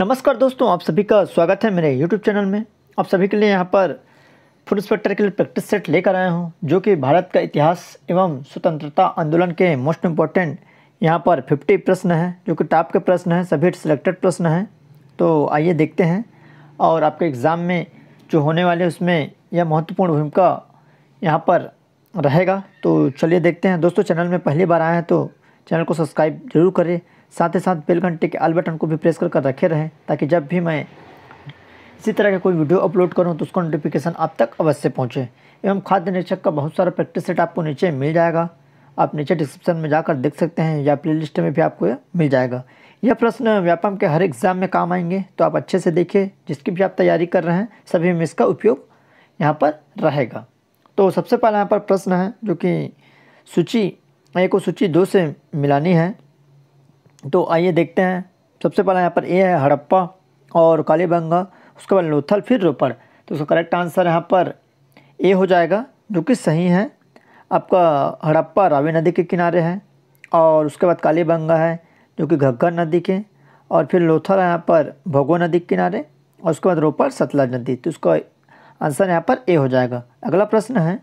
नमस्कार दोस्तों आप सभी का स्वागत है मेरे यूट्यूब चैनल में आप सभी के लिए यहाँ पर फुल स्पेक्टर के लिए प्रैक्टिस सेट लेकर आया हूँ जो कि भारत का इतिहास एवं स्वतंत्रता आंदोलन के मोस्ट इम्पॉर्टेंट यहाँ पर 50 प्रश्न हैं जो कि टॉप के प्रश्न हैं सभी सिलेक्टेड प्रश्न हैं तो आइए देखते हैं और आपके एग्ज़ाम में जो होने वाले उसमें यह महत्वपूर्ण भूमिका यहाँ पर रहेगा तो चलिए देखते हैं दोस्तों चैनल में पहली बार आए हैं तो चैनल को सब्सक्राइब जरूर करें साथ ही साथ बेल घंटे के आल बटन को भी प्रेस कर कर रखे रहें ताकि जब भी मैं इसी तरह का कोई वीडियो अपलोड करूँ तो उसका नोटिफिकेशन आप तक अवश्य पहुँचे एवं खाद्य निरीक्षक का बहुत सारा प्रैक्टिस सेट आपको नीचे मिल जाएगा आप नीचे डिस्क्रिप्शन में जाकर देख सकते हैं या लिस्ट में भी आपको यह मिल जाएगा यह प्रश्न व्यापम के हर एग्ज़ाम में काम आएंगे तो आप अच्छे से देखिए जिसकी भी आप तैयारी कर रहे हैं सभी में इसका उपयोग यहाँ पर रहेगा तो सबसे पहला यहाँ पर प्रश्न है जो कि सूची एक को सूची दो से मिलानी है तो आइए देखते हैं सबसे पहला यहाँ पर ए है हड़प्पा और कालीबंगा उसके बाद लोथल फिर रोपड़ तो उसका करेक्ट आंसर यहाँ पर ए हो जाएगा जो कि सही है आपका हड़प्पा रावी नदी के किनारे है और उसके बाद कालीबंगा है जो कि घग्गर नदी के और फिर लोथल यहाँ पर भगो नदी के किनारे और उसके बाद रोपड़ सतलज नदी तो उसका आंसर यहाँ पर ए हो जाएगा अगला प्रश्न है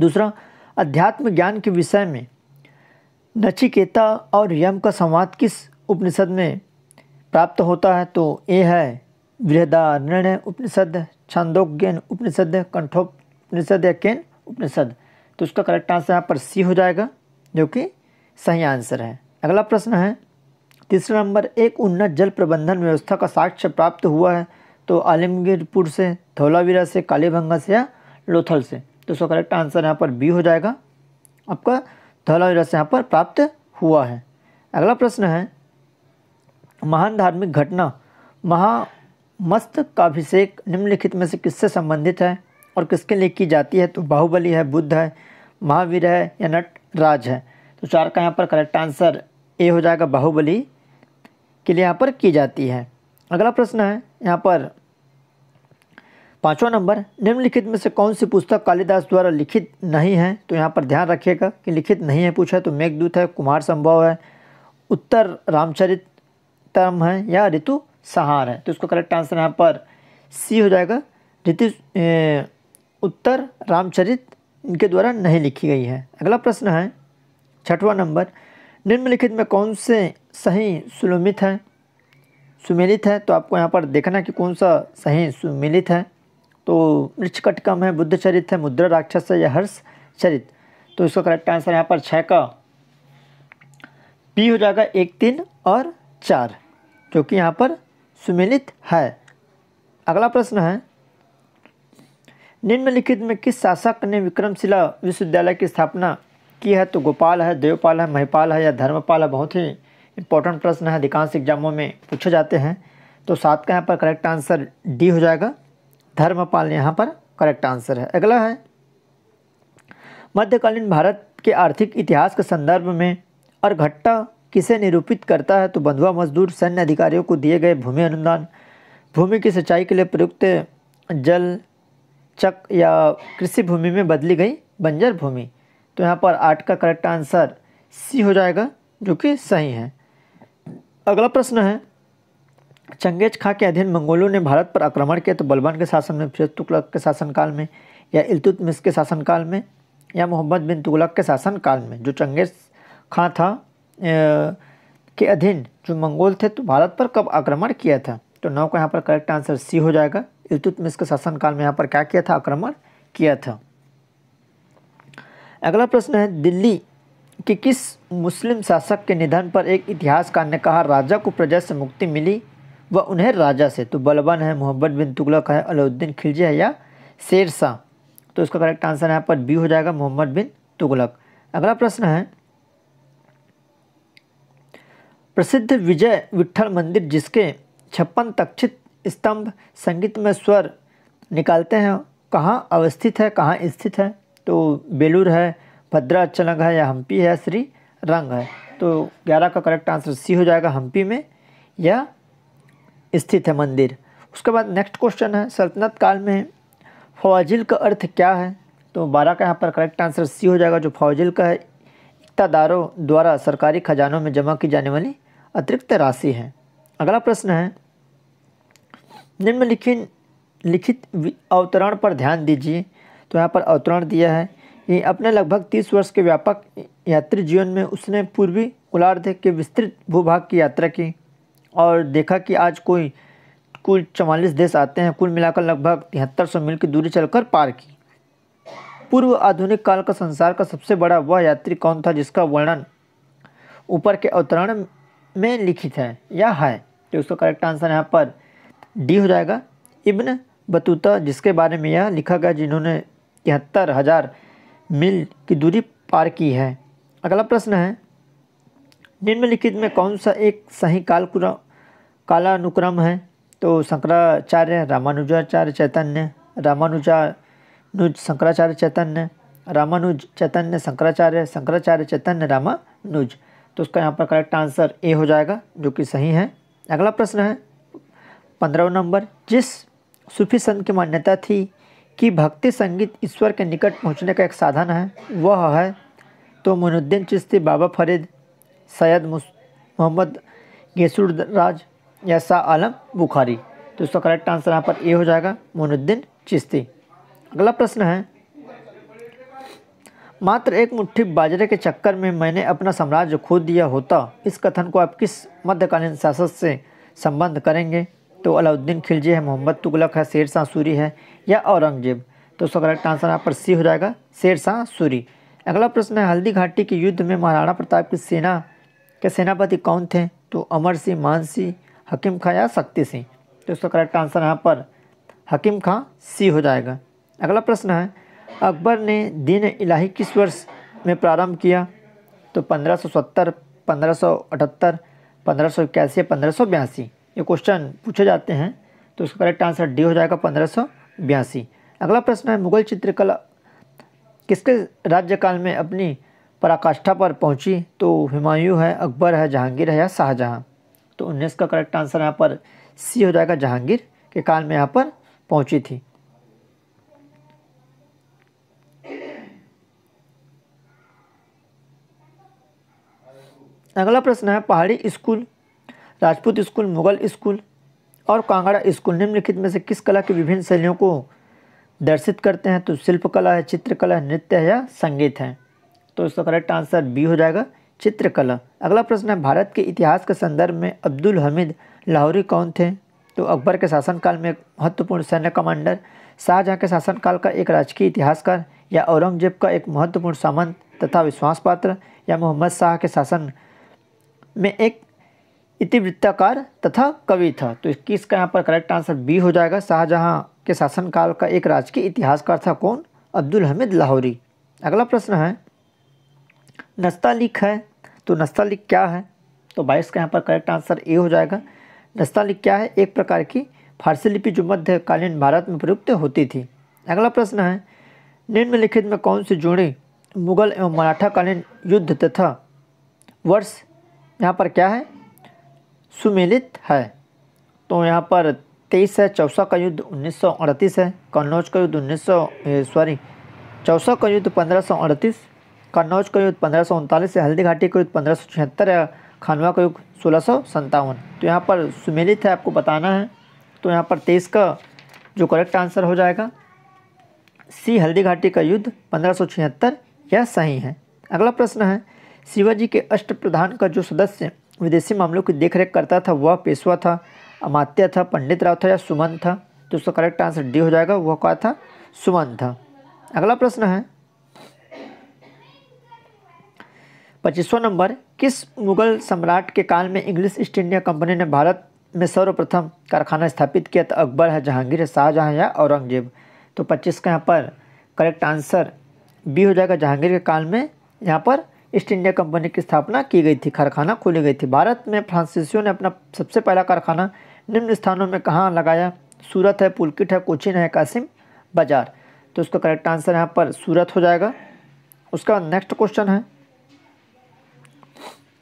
दूसरा अध्यात्म ज्ञान के विषय में नचिकेता और यम का संवाद किस उपनिषद में प्राप्त होता है तो ये है वृहदारण्य उपनिषद छांदोग्यन उपनिषद कंठोपनिषद या केन उपनिषद तो उसका करेक्ट आंसर यहाँ पर सी हो जाएगा जो कि सही आंसर है अगला प्रश्न है तीसरा नंबर एक उन्नत जल प्रबंधन व्यवस्था का साक्ष्य प्राप्त हुआ है तो आलमगीरपुर से धौलावीरा से कालीभंगा से या लोथल से तो उसका करेक्ट आंसर यहाँ पर बी हो जाएगा आपका धौलावीरस रस यहाँ पर प्राप्त हुआ है अगला प्रश्न है महान धार्मिक घटना महामस्त का अभिषेक निम्नलिखित में से किससे संबंधित है और किसके लिए की जाती है तो बाहुबली है बुद्ध है महावीर है या नट राज है तो चार का यहाँ पर करेक्ट आंसर ए हो जाएगा बाहुबली के लिए यहाँ पर की जाती है अगला प्रश्न है यहाँ पर पाँचवा नंबर निम्नलिखित में से कौन सी पुस्तक कालिदास द्वारा लिखित नहीं है तो यहाँ पर ध्यान रखिएगा कि लिखित नहीं है पूछा तो मेघदूत है कुमार संभव है उत्तर रामचरितम है या ऋतु सहार है तो इसका करेक्ट आंसर यहाँ पर सी हो जाएगा ऋतु उत्तर रामचरित इनके द्वारा नहीं लिखी गई है अगला प्रश्न है छठवां नंबर निम्नलिखित में कौन से सही सुलमित है सुमिलित है तो आपको यहाँ पर देखना कि कौन सा सही सुमिलित है तो मृक्षकटकम है बुद्ध चरित है मुद्रा राक्षस है या हर्ष चरित तो इसका करेक्ट आंसर यहाँ पर छः का पी हो जाएगा एक तीन और चार जो कि यहाँ पर सुमिलित है अगला प्रश्न है निम्नलिखित में किस शासक ने विक्रमशिला विश्वविद्यालय की स्थापना की है तो गोपाल है देवपाल है महिपाल है या धर्मपाल है बहुत ही इंपॉर्टेंट प्रश्न है अधिकांश एग्जामों में पूछे जाते हैं तो सात का यहाँ पर करेक्ट आंसर डी हो जाएगा धर्मपाल यहाँ पर करेक्ट आंसर है अगला है मध्यकालीन भारत के आर्थिक इतिहास के संदर्भ में और घट्टा किसे निरूपित करता है तो बंधुआ मजदूर सैन्य अधिकारियों को दिए गए भूमि अनुदान भूमि की सिंचाई के लिए प्रयुक्त जल चक या कृषि भूमि में बदली गई बंजर भूमि तो यहाँ पर आठ का करेक्ट आंसर सी हो जाएगा जो कि सही है अगला प्रश्न है चंगेज खां के अधीन मंगोलों ने भारत पर आक्रमण किया तो बलबान के शासन में फिर तुगलक के शासनकाल में या इल्तुतमिश के शासनकाल में या मोहम्मद बिन तुगलक के शासनकाल में जो चंगेज खां था ए, के अधीन जो मंगोल थे तो भारत पर कब आक्रमण किया था तो नौ का यहाँ पर करेक्ट आंसर सी हो जाएगा इल्तुतमिश के शासनकाल में यहाँ पर क्या किया था आक्रमण किया था अगला प्रश्न है दिल्ली कि किस मुस्लिम शासक के निधन पर एक इतिहासकार ने कहा राजा को प्रजा से मुक्ति मिली व उन्हें राजा से तो बलबन है मोहम्मद बिन तुगलक है अलाउद्दीन खिलजी है या शेर शाह तो इसका करेक्ट आंसर यहाँ पर बी हो जाएगा मोहम्मद बिन तुगलक अगला प्रश्न है प्रसिद्ध विजय विठ्ठल मंदिर जिसके छप्पन तक्षित स्तंभ संगीत में स्वर निकालते हैं कहाँ अवस्थित है कहाँ स्थित है तो बेलूर है भद्राचलंग है या हम्पी है श्री रंग है तो ग्यारह का करेक्ट आंसर सी हो जाएगा हम्पी में या स्थित है मंदिर उसके बाद नेक्स्ट क्वेश्चन है सल्तनत काल में फवाजिल का अर्थ क्या है तो बारह का यहाँ पर करेक्ट आंसर सी हो जाएगा जो फौजिल का है इकतादारों द्वारा सरकारी खजानों में जमा की जाने वाली अतिरिक्त राशि है अगला प्रश्न है निम्नलिखित लिखित अवतरण पर ध्यान दीजिए तो यहाँ पर अवतरण दिया है ये अपने लगभग तीस वर्ष के व्यापक यात्री जीवन में उसने पूर्वी उलार्ध के विस्तृत भूभाग की यात्रा की और देखा कि आज कोई कुल चवालीस देश आते हैं कुल मिलाकर लगभग तिहत्तर सौ मील की दूरी चलकर पार की पूर्व आधुनिक काल का संसार का सबसे बड़ा वह यात्री कौन था जिसका वर्णन ऊपर के अवतरण में लिखित है या है तो उसका करेक्ट आंसर यहाँ पर डी हो जाएगा इब्न बतूता जिसके बारे में यह लिखा गया जिन्होंने तिहत्तर हज़ार मील की दूरी पार की है अगला प्रश्न है निम्नलिखित में कौन सा एक सही कालक्रम काला अनुक्रम है तो शंकराचार्य रामानुजाचार्य चैतन्य रामानुजानुज शंकराचार्य चैतन्य रामानुज चैतन्य शंकराचार्य शंकराचार्य चैतन्य रामानुज तो उसका यहाँ पर करेक्ट आंसर ए हो जाएगा जो कि सही है अगला प्रश्न है पंद्रह नंबर जिस सूफी संत की मान्यता थी कि भक्ति संगीत ईश्वर के निकट पहुँचने का एक साधन है वह है तो मोनुद्दीन चिश्ती बाबा फरीद सैयद मोहम्मद गेसुरराज या शाह आलम बुखारी तो इसका करेक्ट आंसर यहाँ पर ए हो जाएगा मोनुद्दीन चिश्ती अगला प्रश्न है मात्र एक मुट्ठी बाजरे के चक्कर में मैंने अपना साम्राज्य खो दिया होता इस कथन को आप किस मध्यकालीन शासक से संबंध करेंगे तो अलाउद्दीन खिलजी है मोहम्मद तुगलक है शेर शाह सूरी है या औरंगजेब तो उसका करेक्ट आंसर यहाँ पर सी हो जाएगा शेर शाह सूरी अगला प्रश्न है हल्दी घाटी के युद्ध में महाराणा प्रताप की सेना के सेनापति कौन थे तो अमर सिंह मान सिंह हकीम खां या शक्ति सिंह तो इसका करेक्ट आंसर यहाँ पर हकीम खां सी हो जाएगा अगला प्रश्न है अकबर ने दीन इलाही किस वर्ष में प्रारंभ किया तो पंद्रह सौ सत्तर पंद्रह सौ अठहत्तर पंद्रह सौ इक्यासी पंद्रह सौ बयासी ये क्वेश्चन पूछे जाते हैं तो इसका करेक्ट आंसर डी हो जाएगा पंद्रह सौ बयासी अगला प्रश्न है मुगल चित्रकला किसके राज्यकाल में अपनी पराकाष्ठा पर पहुंची तो हुमायूं है अकबर है जहांगीर है या शाहजहाँ तो उन्नीस का करेक्ट आंसर यहाँ पर सी हो जाएगा जहांगीर के काल में यहाँ पर पहुंची थी अगला प्रश्न है Pahari school Rajput school Mughal school और कांगड़ा स्कूल निम्नलिखित में से किस कला की विभिन्न शैलियों को दर्शित करते हैं तो शिल्पकला है चित्रकला है नृत्य है या संगीत है तो इसका करेक्ट आंसर बी हो जाएगा चित्रकला अगला प्रश्न है भारत के इतिहास के संदर्भ में अब्दुल हमीद लाहौरी कौन थे तो अकबर के शासनकाल में एक महत्वपूर्ण सैन्य कमांडर शाहजहाँ के शासनकाल का एक राजकीय इतिहासकार या औरंगजेब का एक महत्वपूर्ण सामंत तथा विश्वास पात्र या मोहम्मद शाह के शासन में एक इतिवृत्ताकार तथा कवि था तो इसकी इसका यहाँ पर करेक्ट आंसर बी हो जाएगा शाहजहाँ के शासनकाल का एक राजकीय इतिहासकार था कौन अब्दुल हमीद लाहौरी अगला प्रश्न है नस्ता है तो नस्तालिक क्या है तो बाईस का यहाँ पर करेक्ट आंसर ए हो जाएगा नस्तालिक क्या है एक प्रकार की फारसी लिपि जो मध्यकालीन भारत में प्रयुक्त होती थी अगला प्रश्न है निम्नलिखित में कौन से जोड़े मुगल एवं मराठाकालीन युद्ध तथा वर्ष यहाँ पर क्या है सुमेलित है तो यहाँ पर तेईस है चौसा का युद्ध उन्नीस है कन्नौज का युद्ध उन्नीस सॉरी चौसा का युद्ध पंद्रह कन्नौज का युद्ध पंद्रह सौ उनतालीस से हल्दी घाटी का युद्ध पंद्रह सौ छिहत्तर है खानवा का युग सोलह सौ संतावन तो यहाँ पर सुमेलित है आपको बताना है तो यहाँ पर तेईस का जो करेक्ट आंसर हो जाएगा सी हल्दी घाटी का युद्ध पंद्रह सौ छिहत्तर यह सही है अगला प्रश्न है शिवाजी के अष्ट प्रधान का जो सदस्य विदेशी मामलों की देखरेख करता था वह पेशवा था अमात्य था पंडित राव था या सुमन था तो उसका करेक्ट आंसर डी हो जाएगा वह कहा था सुमन था अगला प्रश्न है पच्चीसवां नंबर किस मुगल सम्राट के काल में इंग्लिश ईस्ट इंडिया कंपनी ने भारत में सर्वप्रथम कारखाना स्थापित किया तो अकबर है जहांगीर है शाहजहाँ या औरंगजेब तो पच्चीस का यहाँ पर करेक्ट आंसर बी हो जाएगा जहांगीर के काल में यहाँ पर ईस्ट इंडिया कंपनी की स्थापना की गई थी कारखाना खोली गई थी भारत में फ्रांसीसियों ने अपना सबसे पहला कारखाना निम्न स्थानों में कहाँ लगाया सूरत है पुलकिट है कोचिन है कासिम बाजार तो उसका करेक्ट आंसर यहाँ पर सूरत हो जाएगा उसका नेक्स्ट क्वेश्चन है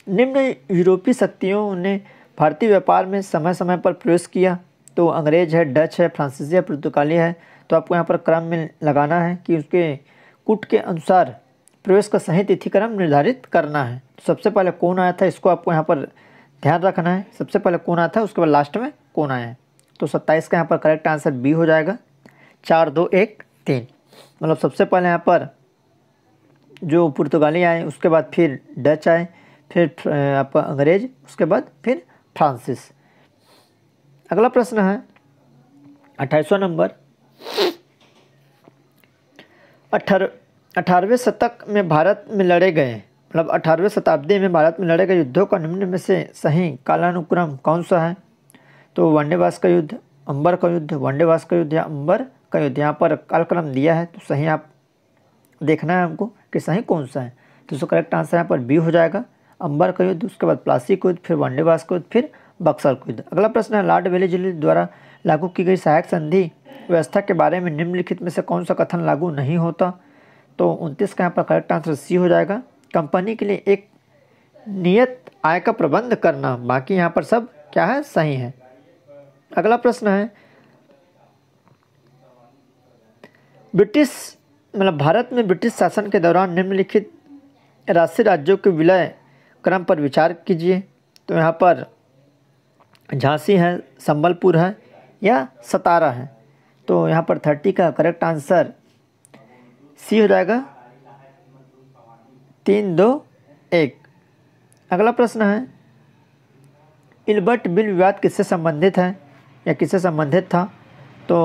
निम्न यूरोपीय शक्तियों ने भारतीय व्यापार में समय समय पर प्रवेश किया तो अंग्रेज है डच है फ्रांसीसी है पुर्तगाली है तो आपको यहाँ पर क्रम में लगाना है कि उसके कुट के अनुसार प्रवेश का सही तिथि क्रम निर्धारित करना है तो सबसे पहले कौन आया था इसको आपको यहाँ पर ध्यान रखना है सबसे पहले कौन आया था उसके बाद लास्ट में कौन आया है तो सत्ताईस का यहाँ पर करेक्ट आंसर बी हो जाएगा चार दो एक तीन मतलब सबसे पहले यहाँ पर जो पुर्तगाली आए उसके बाद फिर डच आए फिर आपका अंग्रेज उसके बाद फिर फ्रांसिस अगला प्रश्न है अट्ठाईसवा नंबर अठारह अठारहवें शतक में भारत में लड़े गए मतलब अठारहवें शताब्दी में भारत में लड़े गए युद्धों का निम्न में से सही कालानुक्रम कौन सा है तो वंडेवास का युद्ध अंबर का युद्ध वंडेवास का युद्ध या अंबर का युद्ध यहाँ पर कालक्रम दिया है तो सही आप देखना है हमको कि सही कौन सा है तो उसका करेक्ट आंसर यहाँ पर बी हो जाएगा अंबर का युद्ध उसके बाद प्लासी का युद्ध फिर वनडेवास का युद्ध फिर बक्सर का युद्ध अगला प्रश्न है लॉर्ड वेले जिले द्वारा लागू की गई सहायक संधि व्यवस्था के बारे में निम्नलिखित में से कौन सा कथन लागू नहीं होता तो उनतीस का यहाँ पर करेक्ट आंसर सी हो जाएगा कंपनी के लिए एक नियत आय का प्रबंध करना बाकी यहाँ पर सब क्या है सही है अगला प्रश्न है ब्रिटिश मतलब भारत में ब्रिटिश शासन के दौरान निम्नलिखित राशि राज्यों के विलय क्रम पर विचार कीजिए तो यहाँ पर झांसी है संबलपुर है या सतारा है तो यहाँ पर थर्टी का करेक्ट आंसर सी हो जाएगा तीन दो एक अगला प्रश्न है इलबर्ट बिल विवाद किससे संबंधित है या किससे संबंधित था तो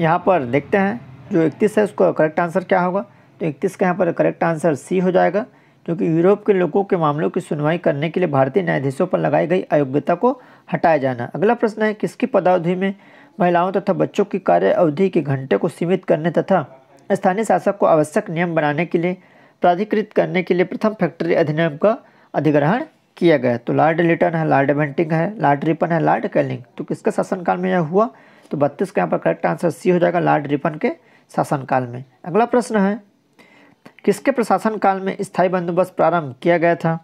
यहाँ पर देखते हैं जो इकतीस है उसका करेक्ट आंसर क्या होगा तो इकतीस का यहाँ पर करेक्ट आंसर सी हो जाएगा क्योंकि यूरोप के लोगों के मामलों की सुनवाई करने के लिए भारतीय न्यायाधीशों पर लगाई गई अयोग्यता को हटाया जाना अगला प्रश्न है किसकी पदावधि में महिलाओं तथा बच्चों की कार्य अवधि के घंटे को सीमित करने तथा स्थानीय शासक को आवश्यक नियम बनाने के लिए प्राधिकृत करने के लिए प्रथम फैक्ट्री अधिनियम का अधिग्रहण किया गया तो लार्ड लिटन है लार्ड बेंटिंग है लार्ड रिपन है लार्ड कैलिंग तो किसके शासनकाल में यह हुआ तो बत्तीस का यहाँ पर करेक्ट आंसर सी हो जाएगा लार्ड रिपन के शासनकाल में अगला प्रश्न है किसके प्रशासन काल में स्थायी बंदोबस्त प्रारंभ किया गया था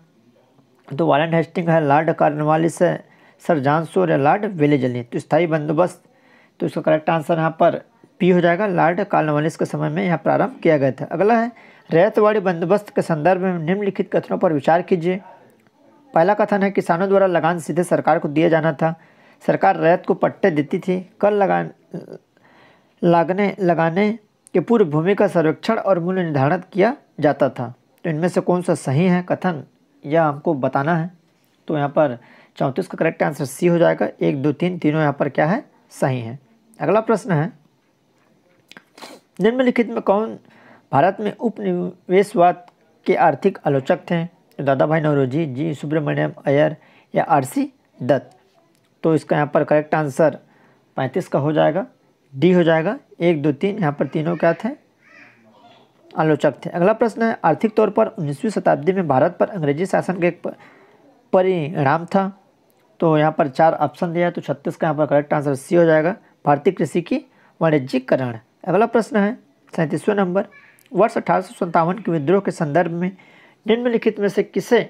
तो वालन हेस्टिंग है लॉर्ड कार्नवालिस है सर जॉनसोर या लॉर्ड वेलेजली तो स्थायी बंदोबस्त तो इसका करेक्ट आंसर यहाँ पर पी हो जाएगा लॉर्ड कार्नवालिस के समय में यह प्रारंभ किया गया था अगला है रैतवाड़ी बंदोबस्त के संदर्भ में निम्नलिखित कथनों पर विचार कीजिए पहला कथन है किसानों द्वारा लगान सीधे सरकार को दिया जाना था सरकार रैत को पट्टे देती थी कर लगा लागने लगाने के पूर्व भूमि का सर्वेक्षण और मूल्य निर्धारण किया जाता था तो इनमें से कौन सा सही है कथन यह हमको बताना है तो यहाँ पर चौंतीस का करेक्ट आंसर सी हो जाएगा एक दो तीन तीनों यहाँ पर क्या है सही है अगला प्रश्न है निम्नलिखित में कौन भारत में उपनिवेशवाद के आर्थिक आलोचक थे तो दादा भाई नौरोजी जी सुब्रमण्यम अयर या आरसी दत्त तो इसका यहाँ पर करेक्ट आंसर पैंतीस का हो जाएगा डी हो जाएगा एक दो तीन यहाँ पर तीनों क्या थे आलोचक थे अगला प्रश्न है आर्थिक तौर पर उन्नीसवीं शताब्दी में भारत पर अंग्रेजी शासन का एक परिणाम था तो यहाँ पर चार ऑप्शन दिया तो छत्तीस का यहाँ पर करेक्ट आंसर सी हो जाएगा भारतीय कृषि की वाणिज्यिकरण अगला प्रश्न है सैंतीसवें नंबर वर्ष अठारह के विद्रोह के संदर्भ में निम्नलिखित में से किसे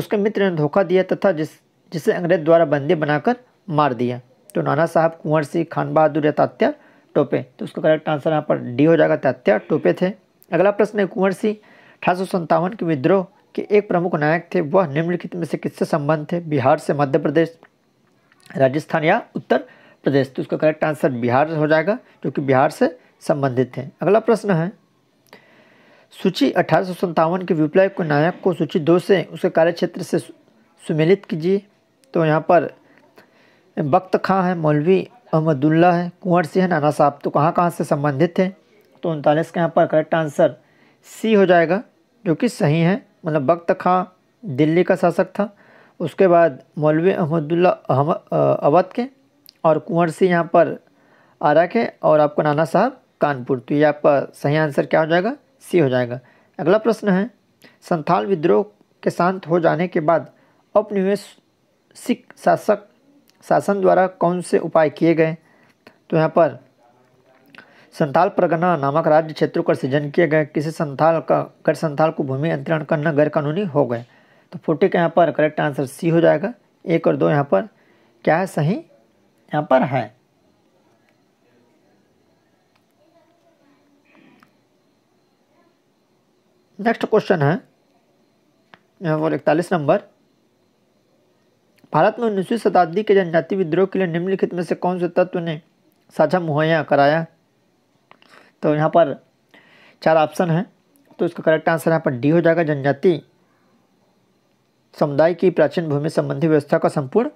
उसके मित्र ने धोखा दिया तथा जिस जिसे अंग्रेज द्वारा बंदी बनाकर मार दिया तो नाना साहब कुंवर सिंह खान बहादुर या तात्या टोपे तो उसका करेक्ट आंसर यहाँ पर डी हो जाएगा तात्या टोपे थे अगला प्रश्न है कुंवर सिंह अठारह के विद्रोह के एक प्रमुख नायक थे वह निम्नलिखित में से किससे संबंध थे बिहार से मध्य प्रदेश राजस्थान या उत्तर प्रदेश तो उसका करेक्ट आंसर बिहार हो जाएगा जो कि बिहार से संबंधित थे अगला प्रश्न है सूची अठारह के विप्लव को नायक को सूची दो से उसके कार्यक्षेत्र से सुमेलित कीजिए तो यहाँ पर वक्त खां हैं मौलवी अहमदुल्ला है कुंवर सिंह नाना साहब तो कहाँ कहाँ से संबंधित थे तो उनतालीस का यहाँ पर करेक्ट आंसर सी हो जाएगा जो कि सही है मतलब वक्त खां दिल्ली का शासक था उसके बाद मौलवी अहमदुल्ला अवध के और कुंवर सिंह यहाँ पर आरा के और आपका नाना साहब कानपुर तो ये आपका सही आंसर क्या हो जाएगा सी हो जाएगा अगला प्रश्न है संथाल विद्रोह के शांत हो जाने के बाद सिख शासक शासन द्वारा कौन से उपाय किए गए तो यहाँ पर संथाल प्रगना नामक राज्य क्षेत्रों का सृजन किए गए किसी संथाल का गैर संथाल को भूमि अंतरण करना गैरकानूनी हो गए तो फोर्टी का यहाँ पर करेक्ट आंसर सी हो जाएगा एक और दो यहाँ पर क्या है सही यहाँ पर है नेक्स्ट क्वेश्चन है यहाँ पर इकतालीस नंबर भारत में उन्नीसवीं शताब्दी के जनजाति विद्रोह के लिए निम्नलिखित में से कौन से तत्व ने साझा मुहैया कराया तो यहाँ पर चार ऑप्शन हैं तो इसका करेक्ट आंसर यहाँ पर डी हो जाएगा जनजाति समुदाय की प्राचीन भूमि संबंधी व्यवस्था का संपूर्ण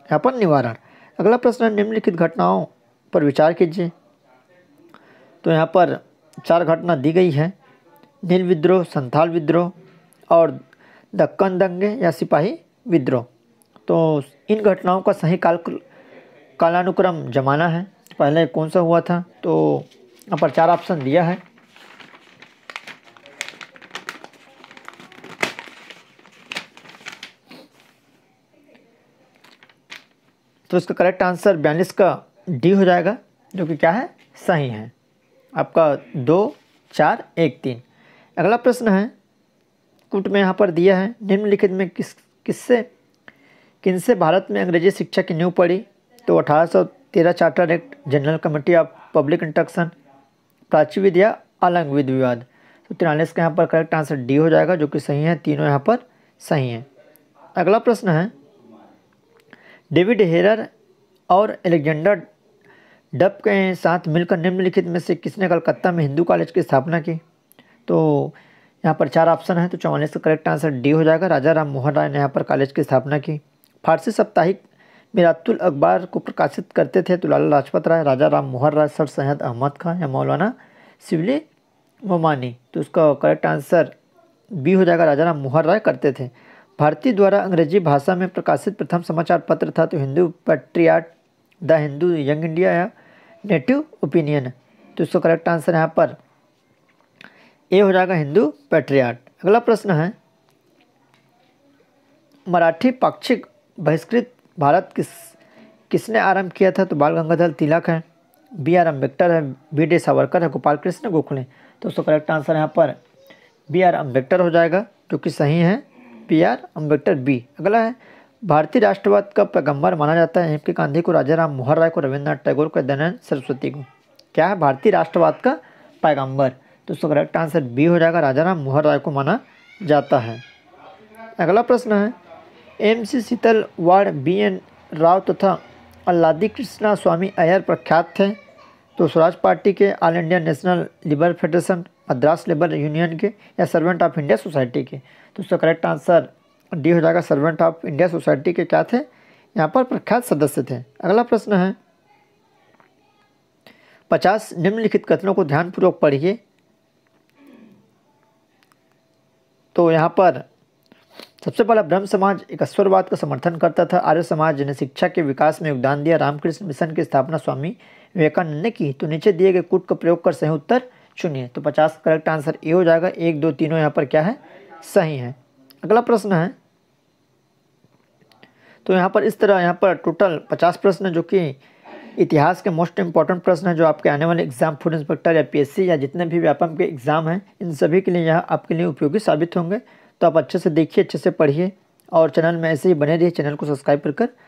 यहाँ पर निवारण अगला प्रश्न है निम्नलिखित घटनाओं पर विचार कीजिए तो यहाँ पर चार घटना दी गई है नील विद्रोह संथाल विद्रोह और दक्कन दंगे या सिपाही विद्रोह तो इन घटनाओं का सही काल कालानुक्रम जमाना है पहले कौन सा हुआ था तो यहाँ पर चार ऑप्शन दिया है तो इसका करेक्ट आंसर बयालीस का डी हो जाएगा जो कि क्या है सही है आपका दो चार एक तीन अगला प्रश्न है कुट में यहाँ पर दिया है निम्नलिखित में किस किससे किनसे भारत में अंग्रेजी शिक्षा की नींव पड़ी तो अठारह charter act general committee of public instruction प्राची विद या विद विवाद तो तिरालीस का यहाँ पर करेक्ट आंसर डी हो जाएगा जो कि सही है तीनों यहाँ पर सही हैं अगला प्रश्न है डेविड हेरर और एलेक्जेंडर डब के साथ मिलकर निम्नलिखित में से किसने कलकत्ता में हिंदू कॉलेज की स्थापना की तो यहाँ पर चार ऑप्शन है तो चौवालीस का करेक्ट आंसर डी हो जाएगा राजा राम मोहन राय ने यहाँ पर कॉलेज की स्थापना की फारसी साप्ताहिक मीरातुल अखबार को प्रकाशित करते थे तो लाला लाजपत राय राजा राम मोहर राय सर सैयद अहमद खान या मौलाना सिवली मोमानी तो उसका करेक्ट आंसर बी हो जाएगा राजा राम मोहर राय करते थे भारतीय द्वारा अंग्रेजी भाषा में प्रकाशित प्रथम समाचार पत्र था तो Hindu Patriot the Hindu Young India या नेटिव ओपिनियन तो इसका करेक्ट आंसर यहाँ पर ए हो जाएगा हिंदू पेट्रियाट अगला प्रश्न है मराठी पाक्षिक बहिष्कृत भारत किस किसने आरंभ किया था तो बाल गंगाधर तिलक है बी आर अम्बेडकर है बी डी सावरकर है गोपाल कृष्ण गोखले तो उसका करेक्ट आंसर यहाँ पर बी आर अम्बेडकर हो जाएगा जो कि सही है बी आर अम्बेडकर बी अगला है भारतीय राष्ट्रवाद का पैगंबर माना जाता है एम के गांधी को राजा राम मोहन राय को रविन्द्रनाथ टैगोर को दयानंद सरस्वती को क्या है भारतीय राष्ट्रवाद का पैगंबर तो उसका करेक्ट आंसर बी हो जाएगा राजा राम मोहन राय को माना जाता है अगला प्रश्न है M C Setalvad B N Rao तथा अल्लादी कृष्णा स्वामी अयर प्रख्यात थे तो स्वराज पार्टी के All India National Labour Federation Madras Labour Union के या सर्वेंट ऑफ इंडिया सोसाइटी के तो उसका करेक्ट आंसर डी हो जाएगा सर्वेंट ऑफ इंडिया सोसाइटी के क्या थे यहाँ पर प्रख्यात सदस्य थे अगला प्रश्न है पचास निम्नलिखित कथनों को ध्यानपूर्वक पढ़िए तो यहाँ पर सबसे पहला ब्रह्म समाज एक अश्वरवाद का समर्थन करता था आर्य समाज ने शिक्षा के विकास में योगदान दिया रामकृष्ण मिशन की स्थापना स्वामी विवेकानंद ने की तो नीचे दिए गए कूट का प्रयोग कर सही उत्तर चुनिए तो पचास करेक्ट आंसर ए हो जाएगा एक दो तीनों यहाँ पर क्या है सही है अगला प्रश्न है तो यहाँ पर इस तरह यहाँ पर टोटल पचास प्रश्न जो कि इतिहास के मोस्ट इंपॉर्टेंट प्रश्न है जो आपके आने वाले एग्जाम फूड इंस्पेक्टर या पीएससी या जितने भी व्यापम के एग्जाम हैं इन सभी के लिए यह आपके लिए उपयोगी साबित होंगे तो आप अच्छे से देखिए अच्छे से पढ़िए और चैनल में ऐसे ही बने रहिए चैनल को सब्सक्राइब कर